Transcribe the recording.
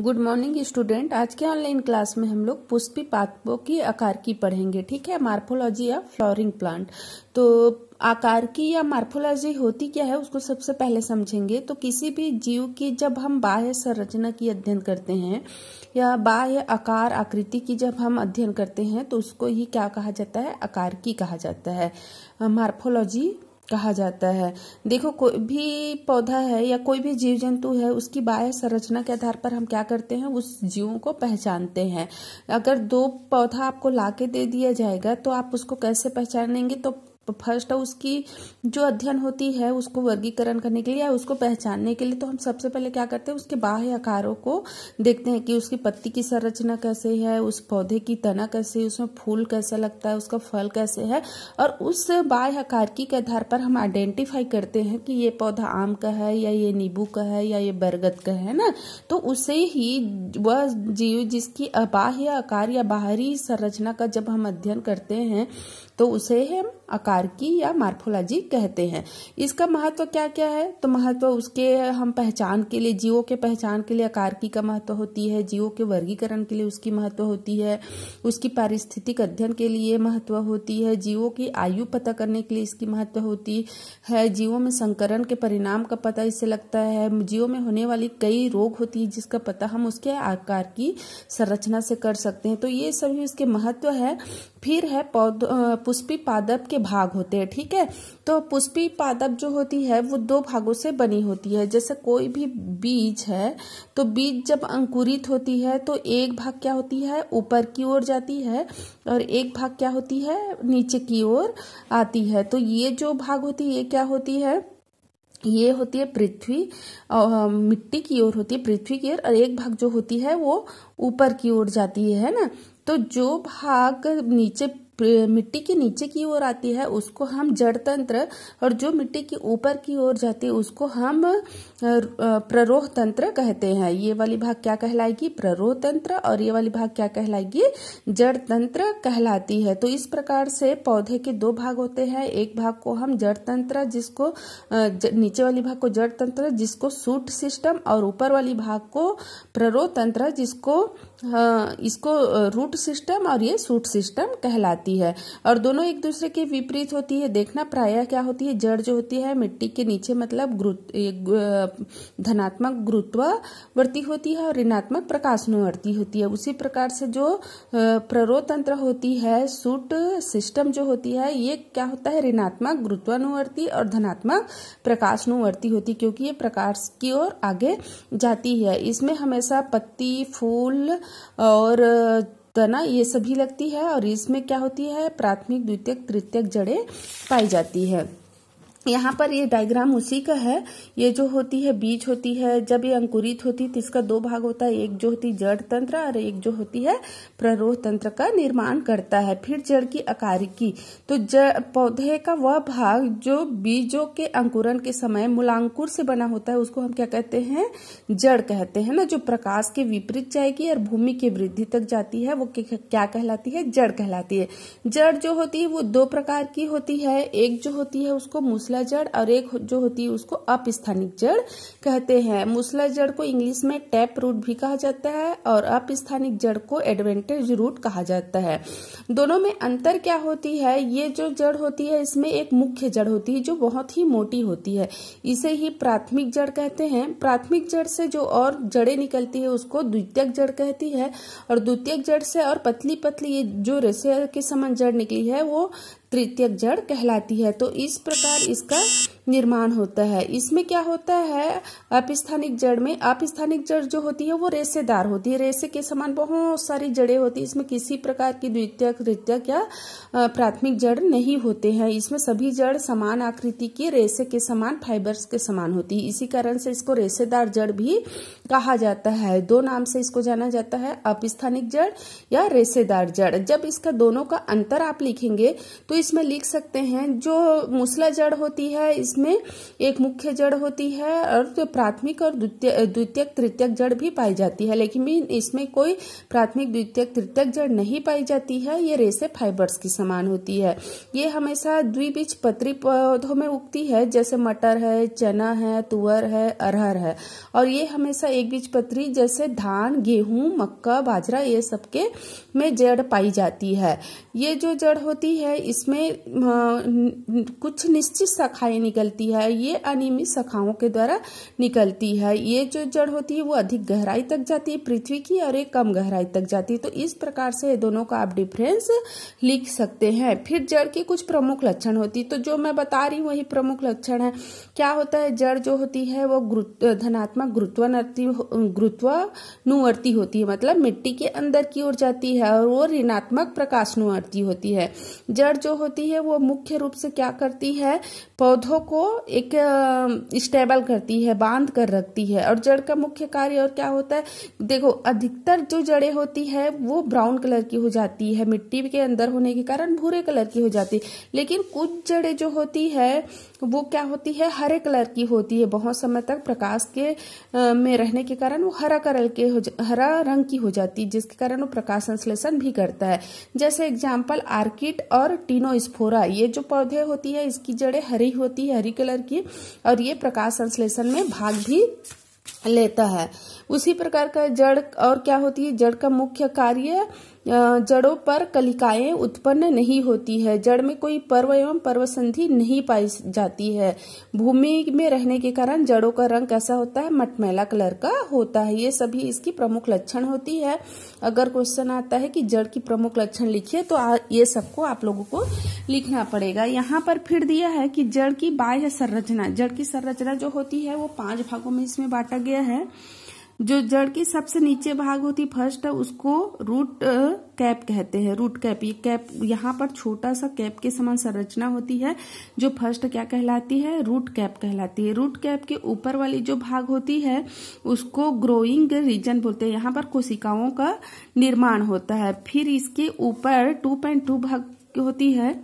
good morning student आज के online class में हम लोग पुष्पी पात्रों की आकार की पढ़ेंगे ठीक है मार्फोलॉजी या फ्लोरिंग प्लांट तो आकार की या मार्फोलॉजी होती क्या है उसको सबसे पहले समझेंगे तो किसी भी जीव की जब हम बाह्य संरचना की अध्ययन करते हैं या बाह्य आकार आकृति की जब हम अध्ययन करते हैं तो उसको ही क्या कहा जाता है आकार की कहा जाता है मार्फोलॉजी कहा जाता है देखो कोई भी पौधा है या कोई भी जीव जंतु है उसकी बाह्य संरचना के आधार पर हम क्या करते हैं उस जीवों को पहचानते हैं अगर दो पौधा आपको लाके दे दिया जाएगा तो आप उसको कैसे पहचानेंगे तो तो फर्स्ट हाउस की जो अध्ययन होती है उसको वर्गीकरण करने के लिए या उसको पहचानने के लिए तो हम सबसे पहले क्या करते हैं उसके बाह्य आकारों को देखते हैं कि उसकी पत्ती की संरचना कैसे है उस पौधे की तना कैसे उसमें फूल कैसा लगता है उसका फल कैसे है और उस बाह्य आकार की के आधार पर हम आइडेंटिफाई करते हैं कि ये पौधा आम का है या ये नींबू का है या ये बरगद का है ना तो उसे ही वह जीव जिसकी बाह्य आकार या बाहरी संरचना का जब हम अध्ययन करते हैं तो उसे हम आकार की या मार्फोलॉजी कहते हैं इसका महत्व क्या क्या है तो महत्व उसके हम पहचान के लिए जीवों के पहचान के लिए आकार की का महत्व होती है जीवों के वर्गीकरण के लिए उसकी महत्व होती है उसकी पारिस्थितिक अध्ययन के लिए महत्व होती है जीवों की आयु पता करने के लिए इसकी महत्व होती है जीवों में संकरण के परिणाम का पता इससे लगता है जीवों में होने वाली कई रोग होती है जिसका पता हम उसके आकार की संरचना से कर सकते हैं तो ये सभी उसके महत्व है फिर है पौध पुष्पी पादप के भाग होते हैं ठीक है तो पुष्पी पादप जो होती है वो दो भागों से बनी होती है जैसे कोई भी बीज है तो बीज जब अंकुरित होती है तो एक भाग क्या होती है ऊपर की ओर जाती है और एक भाग क्या होती है नीचे की ओर आती है तो ये जो भाग होती है ये क्या होती है ये होती है पृथ्वी मिट्टी की ओर होती है पृथ्वी की ओर और एक भाग जो होती है वो ऊपर की ओर जाती है ना तो जो भाग नीचे मिट्टी के नीचे की ओर आती है उसको हम जड़ तंत्र और जो मिट्टी की ऊपर की ओर जाती है उसको हम प्ररोह तंत्र कहते हैं ये वाली भाग क्या कहलाएगी प्ररोह तंत्र और ये वाली भाग क्या कहलाएगी जड़ तंत्र कहलाती है तो इस प्रकार से पौधे के दो भाग होते हैं एक भाग को हम जड़ तंत्र जिसको नीचे वाली भाग को जड़ तंत्र जिसको सूट सिस्टम और ऊपर वाली भाग को प्ररोह तंत्र जिसको इसको रूट सिस्टम और ये सूट सिस्टम कहलाती होती है और दोनों एक दूसरे के विपरीत होती है देखना प्राय क्या होती है जड़ जो होती है मिट्टी के नीचे मतलब धनात्मक गुरुत्ववर्ती होती है और ऋणात्मक प्रकाशनुवर्ती होती है उसी प्रकार से जो तंत्र होती है सूट सिस्टम जो होती है ये क्या होता है ऋणात्मक गुरुत्वानुवर्ती और धनात्मक प्रकाशनुवर्ती होती क्योंकि ये प्रकाश की ओर आगे जाती है इसमें हमेशा पत्ती फूल और तना तो ये सभी लगती है और इसमें क्या होती है प्राथमिक द्वितीयक तृतीयक जड़ें पाई जाती है यहाँ पर ये डायग्राम उसी का है ये जो होती है बीज होती है जब ये अंकुरित होती है तो इसका दो भाग होता है एक जो होती जड़ तंत्र और एक जो होती है प्ररोह तंत्र का निर्माण करता है फिर जड़ की अकारिकी तो जड़ पौधे का वह भाग जो बीजों के अंकुरन के समय मूलांकुर से बना होता है उसको हम क्या कहते हैं जड़ कहते हैं ना जो प्रकाश के विपरीत जाएगी और भूमि की वृद्धि तक जाती है वो क्या कहलाती है जड़ कहलाती है जड़ जो होती है वो दो प्रकार की होती है एक जो होती है उसको मुस्लिम मूसला जड़ और एक जो होती है उसको अपस्थानिक जड़ कहते हैं मूसला जड़ को इंग्लिश में टैप रूट भी कहा जाता है और अपस्थानिक जड़ को एडवेंटेज रूट कहा जाता है दोनों में अंतर क्या होती है ये जो जड़ होती है इसमें एक मुख्य जड़ होती है जो बहुत ही मोटी होती है इसे ही प्राथमिक जड़ कहते हैं प्राथमिक जड़ से जो और जड़े निकलती है उसको द्वितीयक जड़ कहती है और द्वितीयक जड़ से और पतली पतली जो रेसे के समान जड़ निकली है वो तृतीयक जड़ कहलाती है तो इस प्रकार इसका निर्माण होता है इसमें क्या होता है अपस्थानिक जड़ में अपस्थानिक जड़ जो होती है वो रेसेदार होती है रेसे के समान बहुत सारी जड़ें होती है इसमें किसी प्रकार की द्वितीय तृतीय या प्राथमिक जड़ नहीं होते हैं इसमें सभी जड़ समान आकृति के रेसे के समान फाइबर्स के समान होती है इसी कारण से इसको रेसेदार जड़ भी कहा जाता है दो नाम से इसको जाना जाता है अपस्थानिक जड़ या रेसेदार जड़ जब इसका दोनों का अंतर आप लिखेंगे तो इसमें लिख सकते हैं जो मूसला जड़ होती है इस इसमें एक मुख्य जड़ होती है और तो प्राथमिक और द्वितीय द्वितीयक तृतीयक जड़ भी पाई जाती है लेकिन इसमें कोई प्राथमिक द्वितीयक तृतीयक जड़ नहीं पाई जाती है ये रेसे फाइबर्स की समान होती है ये हमेशा द्विबीज पत्री पौधों में उगती है जैसे मटर है चना है तुअर है अरहर है और ये हमेशा एक बीज पत्री जैसे धान गेहूं मक्का बाजरा ये सबके में जड़ पाई जाती है ये जो जड़ होती है इसमें कुछ निश्चित शाखाएं निकल निकलती है ये अनियमित शाखाओं के द्वारा निकलती है ये जो जड़ होती है वो अधिक गहराई तक जाती है पृथ्वी की और एक कम गहराई तक जाती है तो इस प्रकार से दोनों का आप डिफरेंस लिख सकते हैं फिर जड़ की कुछ प्रमुख लक्षण होती तो जो मैं बता रही हूँ वही प्रमुख लक्षण है क्या होता है जड़ जो होती है वो धनात्मक गुरुत्वानर्ती गुरुत्वानुवर्ती होती है मतलब मिट्टी के अंदर की ओर जाती है और वो ऋणात्मक प्रकाशनुवर्ती होती है जड़ जो होती है वो मुख्य रूप से क्या करती है पौधों को एक स्टेबल करती है बांध कर रखती है और जड़ का मुख्य कार्य और क्या होता है देखो अधिकतर जो जड़ें होती है वो ब्राउन कलर की हो जाती है मिट्टी के अंदर होने के कारण भूरे कलर की हो जाती है लेकिन कुछ जड़ें जो होती है वो क्या होती है हरे कलर की होती है बहुत समय तक प्रकाश के आ, में रहने के कारण वो हरा कलर के हो हरा रंग की हो जाती है जिसके कारण वो प्रकाश संश्लेषण भी करता है जैसे एग्जाम्पल आर्किट और टीनोस्फोरा ये जो पौधे होती है इसकी जड़ें हरी होती है गहरी कलर की और ये प्रकाश संश्लेषण में भाग भी लेता है उसी प्रकार का जड़ और क्या होती है जड़ का मुख्य कार्य जड़ों पर कलिकाएं उत्पन्न नहीं होती है जड़ में कोई पर्व एवं पर्व संधि नहीं पाई जाती है भूमि में रहने के कारण जड़ों का रंग कैसा होता है मटमैला कलर का होता है ये सभी इसकी प्रमुख लक्षण होती है अगर क्वेश्चन आता है कि जड़ की प्रमुख लक्षण लिखिए तो आ, ये सबको आप लोगों को लिखना पड़ेगा यहाँ पर फिर दिया है कि जड़ की बाह्य संरचना जड़ की संरचना जो होती है वो पांच भागों में इसमें बांटा गया है जो जड़ की सबसे नीचे भाग होती फर्स्ट है उसको रूट कैप कहते हैं रूट कैप ये कैप यहाँ पर छोटा सा कैप के समान संरचना होती है जो फर्स्ट क्या कहलाती है रूट कैप कहलाती है रूट कैप के ऊपर वाली जो भाग होती है उसको ग्रोइंग रीजन बोलते हैं यहाँ पर कोशिकाओं का निर्माण होता है फिर इसके ऊपर टू पॉइंट टू भाग होती है